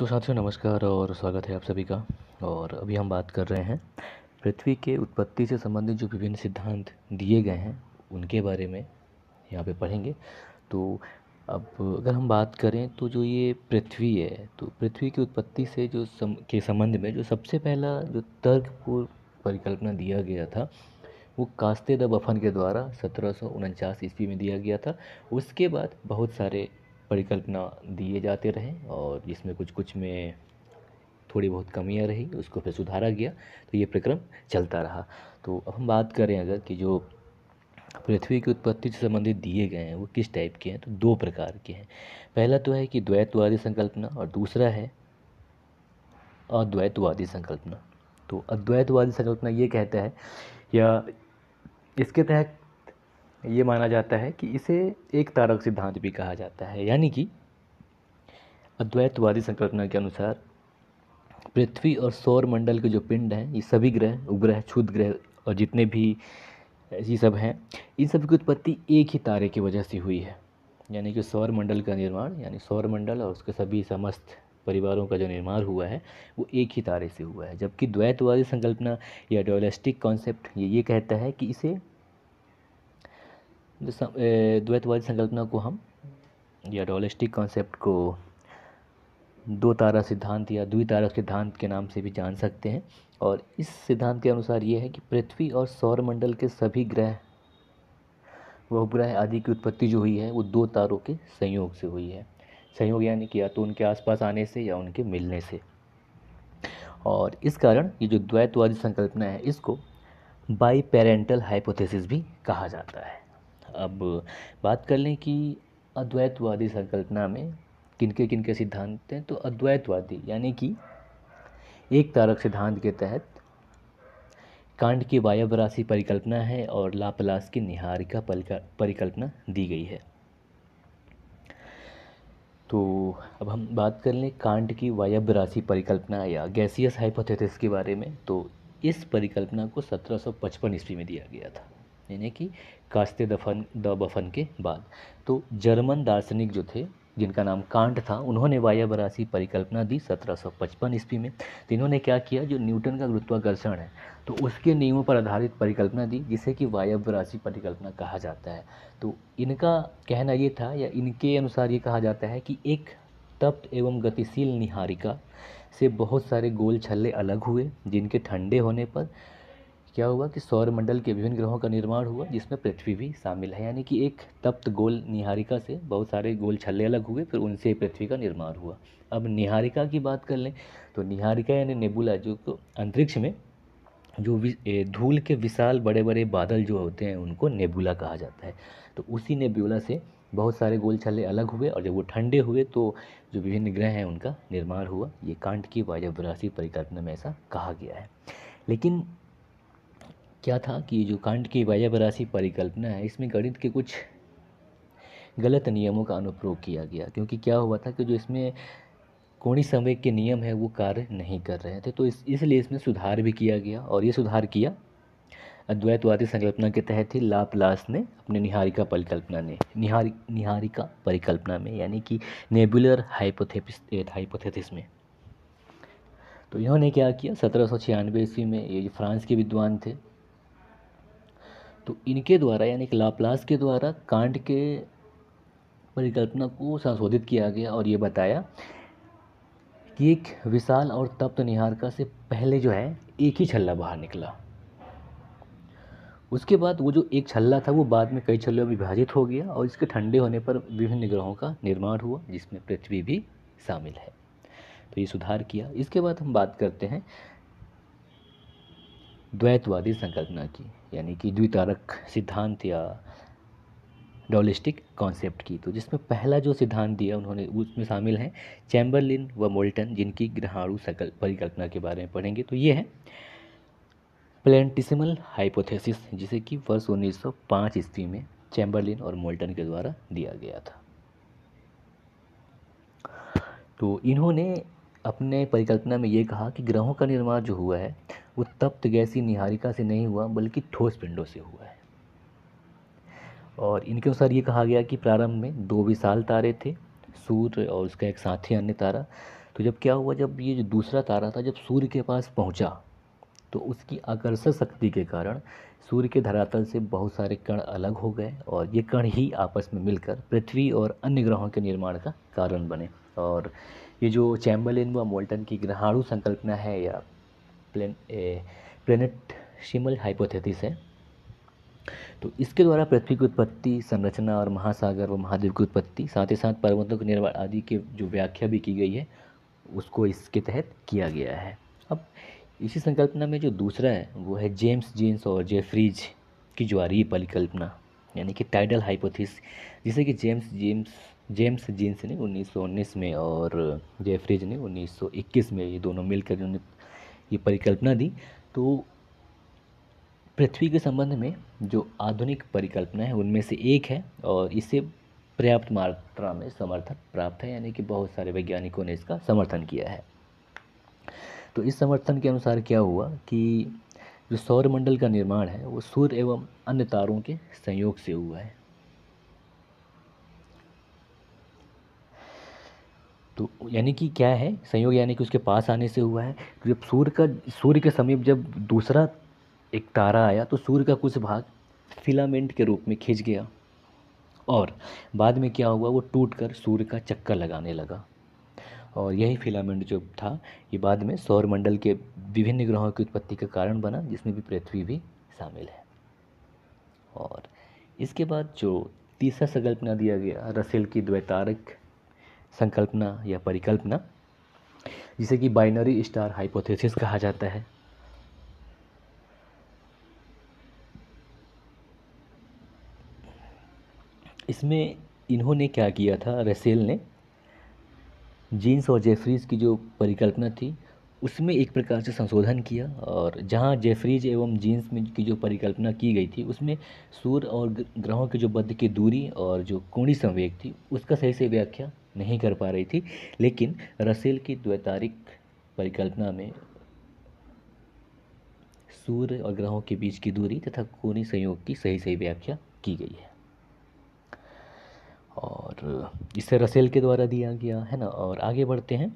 तो साथियों नमस्कार और स्वागत है आप सभी का और अभी हम बात कर रहे हैं पृथ्वी के उत्पत्ति से संबंधित जो विभिन्न सिद्धांत दिए गए हैं उनके बारे में यहाँ पे पढ़ेंगे तो अब अगर हम बात करें तो जो ये पृथ्वी है तो पृथ्वी की उत्पत्ति से जो सम, के संबंध में जो सबसे पहला जो तर्कपूर्ण परिकल्पना दिया गया था वो कास्ते द बफन के द्वारा सत्रह ईस्वी में दिया गया था उसके बाद बहुत सारे परिकल्पना दिए जाते रहे और जिसमें कुछ कुछ में थोड़ी बहुत कमियां रही उसको फिर सुधारा गया तो ये प्रक्रम चलता रहा तो अब हम बात करें अगर कि जो पृथ्वी की उत्पत्ति से संबंधित दिए गए हैं वो किस टाइप के हैं तो दो प्रकार के हैं पहला तो है कि द्वैतवादी संकल्पना और दूसरा है अद्वैतवादी संकल्पना तो अद्वैतवादी संकल्पना ये कहता है या इसके तहत ये माना जाता है कि इसे एक तारक सिद्धांत भी कहा जाता है यानी कि अद्वैतवादी संकल्पना के अनुसार पृथ्वी और सौर मंडल के जो पिंड हैं ये सभी ग्रह उपग्रह क्षुद ग्रह और जितने भी ये सब हैं इन सब की उत्पत्ति एक ही तारे की वजह से हुई है यानी कि सौर मंडल का निर्माण यानी सौर मंडल और उसके सभी समस्त परिवारों का जो निर्माण हुआ है वो एक ही तारे से हुआ है जबकि द्वैतवादी संकल्पना या डोलेस्टिक कॉन्सेप्ट ये ये कहता है कि इसे द्वैतवादी संकल्पना को हम या डोलिस्टिक कॉन्सेप्ट को दो तारा सिद्धांत या द्वि तारा सिद्धांत के नाम से भी जान सकते हैं और इस सिद्धांत के अनुसार ये है कि पृथ्वी और सौरमंडल के सभी ग्रह वह ग्रह आदि की उत्पत्ति जो हुई है वो दो तारों के संयोग से हुई है संयोग यानी कि या तो उनके आसपास आने से या उनके मिलने से और इस कारण ये जो द्वैतवादी संकल्पना है इसको बाई पेरेंटल हाइपोथेसिस भी कहा जाता है अब बात कर लें कि अद्वैतवादी संकल्पना में किनके किनके सिद्धांत हैं तो अद्वैतवादी यानी कि एक तारक सिद्धांत के तहत कांड की वायव राशि परिकल्पना है और लापलास की निहारिका परिकल्पना दी गई है तो अब हम बात कर लें कांड की वायव राशि परिकल्पना या गैसियस हाइपोथेसिस के बारे में तो इस परिकल्पना को 1755 ईस्वी में दिया गया था यानी कि कास्ते दफन द बफन के बाद तो जर्मन दार्शनिक जो थे जिनका नाम कांट था उन्होंने वायाबरासी परिकल्पना दी 1755 ईस्वी में तो इन्होंने क्या किया जो न्यूटन का गुरुत्वाकर्षण है तो उसके नियमों पर आधारित परिकल्पना दी जिसे कि वायाबरासी परिकल्पना कहा जाता है तो इनका कहना ये था या इनके अनुसार ये कहा जाता है कि एक तप्त एवं गतिशील निहारिका से बहुत सारे गोल छल्ले अलग हुए जिनके ठंडे होने पर क्या हुआ कि सौरमंडल के विभिन्न ग्रहों का निर्माण हुआ जिसमें पृथ्वी भी शामिल है यानी कि एक तप्त गोल निहारिका से बहुत सारे गोल छल्ले अलग हुए फिर उनसे पृथ्वी का निर्माण हुआ अब निहारिका की बात कर लें तो निहारिका यानी नेबुला जो तो अंतरिक्ष में जो धूल के विशाल बड़े बड़े बादल जो होते हैं उनको नेबुला कहा जाता है तो उसी नेबुला से बहुत सारे गोल छल्ले अलग हुए और जब वो ठंडे हुए तो जो विभिन्न ग्रह हैं उनका निर्माण हुआ ये कांट की वायव्यराशि परिकल्पना में ऐसा कहा गया है लेकिन क्या था कि जो कांड की वायावराशी परिकल्पना है इसमें गणित के कुछ गलत नियमों का अनुप्रयोग किया गया क्योंकि क्या हुआ था कि जो इसमें कोणी संवेग के नियम है वो कार्य नहीं कर रहे थे तो इस इसलिए इसमें सुधार भी किया गया और ये सुधार किया अद्वैतवादी संकल्पना के तहत ही लापलास ने अपने निहारिका परिकल्पना ने निहारी निहारिका परिकल्पना में यानी कि नेबुलर हाइपोथेपिस हाइपोथेसिस में तो इन्होंने क्या किया सत्रह सौ छियानवे ईस्वी में ये फ्रांस के विद्वान थे तो इनके द्वारा यानी कि लाप्लास के द्वारा कांट के परिकल्पना को संशोधित किया गया और ये बताया कि एक विशाल और तप्त निहारका से पहले जो है एक ही छल्ला बाहर निकला उसके बाद वो जो एक छल्ला था वो बाद में कई छल्लों में विभाजित हो गया और इसके ठंडे होने पर विभिन्न ग्रहों का निर्माण हुआ जिसमें पृथ्वी भी शामिल है तो ये सुधार किया इसके बाद हम बात करते हैं द्वैतवादी संकल्पना की यानी कि द्वितारक सिद्धांत या डोलिस्टिक कॉन्सेप्ट की तो जिसमें पहला जो सिद्धांत दिया उन्होंने उसमें शामिल हैं चैम्बरलिन व मोल्टन जिनकी ग्रहाणु सकल परिकल्पना के बारे में पढ़ेंगे तो ये है प्लेंटिसिमल हाइपोथेसिस जिसे कि वर्ष 1905 ईस्वी में चैम्बरलिन और मोल्टन के द्वारा दिया गया था तो इन्होंने अपने परिकल्पना में ये कहा कि ग्रहों का निर्माण जो हुआ है उत्तप्त गैसी निहारिका से नहीं हुआ बल्कि ठोस पिंडों से हुआ है और इनके अनुसार ये कहा गया कि प्रारंभ में दो विशाल तारे थे सूर्य और उसका एक साथी अन्य तारा तो जब क्या हुआ जब ये जो दूसरा तारा था जब सूर्य के पास पहुंचा तो उसकी आकर्षक शक्ति के कारण सूर्य के धरातल से बहुत सारे कण अलग हो गए और ये कण ही आपस में मिलकर पृथ्वी और अन्य ग्रहों के निर्माण का कारण बने और ये जो चैम्बलिन व मोल्टन की ग्रहाणु संकल्पना है या प्लेन शिमल हाइपोथेसिस है तो इसके द्वारा पृथ्वी की उत्पत्ति संरचना और महासागर व महाद्वीप की उत्पत्ति साथ ही साथ पर्वतों के निर्माण आदि की जो व्याख्या भी की गई है उसको इसके तहत किया गया है अब इसी संकल्पना में जो दूसरा है वो है जेम्स जीन्स और जेफ्रीज की जो आ रही परिकल्पना यानी कि टाइडल हाइपोथिस जिसे कि जेम्स जेम्स जेम्स जीन्स ने उन्नीस में और जेफ्रीज ने उन्नीस में ये दोनों मिलकर उन्होंने ये परिकल्पना दी तो पृथ्वी के संबंध में जो आधुनिक परिकल्पना है उनमें से एक है और इसे पर्याप्त मात्रा में समर्थन प्राप्त है यानी कि बहुत सारे वैज्ञानिकों ने इसका समर्थन किया है तो इस समर्थन के अनुसार क्या हुआ कि जो सौरमंडल का निर्माण है वो सूर्य एवं अन्य तारों के संयोग से हुआ है तो यानी कि क्या है संयोग यानी कि उसके पास आने से हुआ है जब सूर्य का सूर्य के समीप जब दूसरा एक तारा आया तो सूर्य का कुछ भाग फिलामेंट के रूप में खिंच गया और बाद में क्या हुआ वो टूट कर सूर्य का चक्कर लगाने लगा और यही फिलामेंट जो था ये बाद में सौरमंडल के विभिन्न ग्रहों की उत्पत्ति का कारण बना जिसमें भी पृथ्वी भी शामिल है और इसके बाद जो तीसरा संकल्पना दिया गया रसेल की द्वैतारक संकल्पना या परिकल्पना जिसे कि बाइनरी स्टार हाइपोथेसिस कहा जाता है इसमें इन्होंने क्या किया था रसेल ने जीन्स और जेफरीज की जो परिकल्पना थी उसमें एक प्रकार से संशोधन किया और जहाँ जेफरीज एवं जीन्स में की जो परिकल्पना की गई थी उसमें सूर्य और ग्रहों के जो बद्ध की दूरी और जो कोणी संवेग थी उसका सही से व्याख्या नहीं कर पा रही थी लेकिन रसेल की द्वैतारिक परिकल्पना में सूर्य और ग्रहों के बीच की दूरी तथा कोनी संयोग की सही सही व्याख्या की गई है और इसे रसेल के द्वारा दिया गया है ना और आगे बढ़ते हैं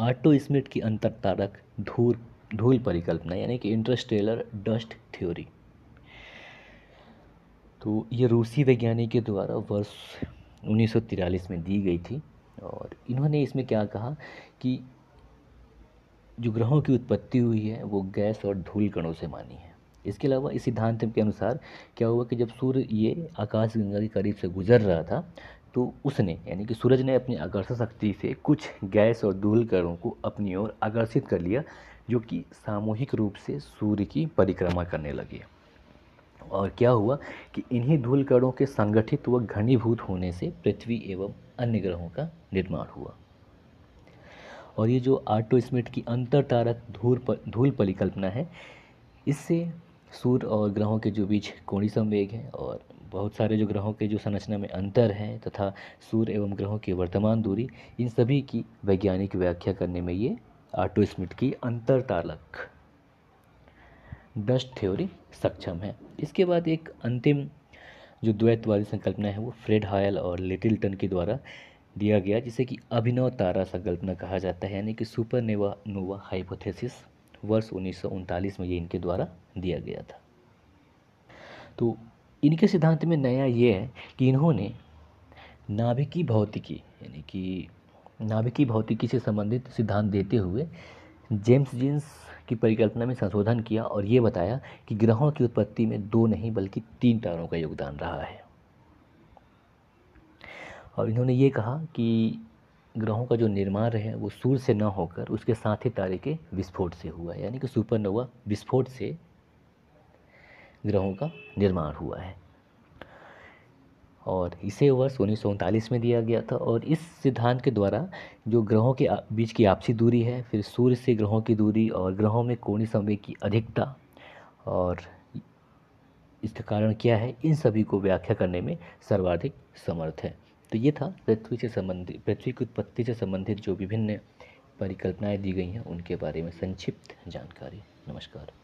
आटो स्मिट की अंतर तारक धूल धूल परिकल्पना यानी कि इंटरस्टेलर डस्ट थ्योरी तो ये रूसी वैज्ञानिक के द्वारा वर्ष 1943 में दी गई थी और इन्होंने इसमें क्या कहा कि जो ग्रहों की उत्पत्ति हुई है वो गैस और धूल कणों से मानी है इसके अलावा इस सिद्धांत के अनुसार क्या हुआ कि जब सूर्य ये आकाश गंगा के करीब से गुजर रहा था तो उसने यानी कि सूरज ने अपनी आकर्षण शक्ति से कुछ गैस और धूल कणों को अपनी ओर आकर्षित कर लिया जो कि सामूहिक रूप से सूर्य की परिक्रमा करने लगी और क्या हुआ कि इन्हीं धूल कणों के संगठित व घनीभूत होने से पृथ्वी एवं अन्य ग्रहों का निर्माण हुआ और ये जो आर्टोस्मिट की अंतर तारक धूल पर, धूल परिकल्पना है इससे सूर्य और ग्रहों के जो बीच कोणी संवेग है और बहुत सारे जो ग्रहों के जो संरचना में अंतर हैं तथा सूर्य एवं ग्रहों की वर्तमान दूरी इन सभी की वैज्ञानिक व्याख्या करने में ये आर्टोस्मिट की अंतर तारक डस्ट थ्योरी सक्षम है इसके बाद एक अंतिम जो द्वैतवादी संकल्पना है वो फ्रेड हायल और लिटिल्टन के द्वारा दिया गया जिसे कि अभिनव तारा संकल्पना कहा जाता है यानी कि सुपर नेवा नोवा हाइपोथेसिस वर्ष उन्नीस में ये इनके द्वारा दिया गया था तो इनके सिद्धांत में नया ये है कि इन्होंने नाभिकी भौतिकी यानी कि नाभिकी भौतिकी से संबंधित सिद्धांत देते हुए जेम्स जीन्स की परिकल्पना में संशोधन किया और ये बताया कि ग्रहों की उत्पत्ति में दो नहीं बल्कि तीन तारों का योगदान रहा है और इन्होंने ये कहा कि ग्रहों का जो निर्माण है वो सूर्य से न होकर उसके साथ ही तारे के विस्फोट से हुआ यानी कि सुपरनोवा विस्फोट से ग्रहों का निर्माण हुआ है और इसे वर्ष उन्नीस में दिया गया था और इस सिद्धांत के द्वारा जो ग्रहों के बीच की आपसी दूरी है फिर सूर्य से ग्रहों की दूरी और ग्रहों में कोणी संवेग की अधिकता और इसका कारण क्या है इन सभी को व्याख्या करने में सर्वाधिक समर्थ है तो ये था पृथ्वी से संबंधित पृथ्वी की उत्पत्ति से संबंधित जो विभिन्न परिकल्पनाएँ दी गई हैं उनके बारे में संक्षिप्त जानकारी नमस्कार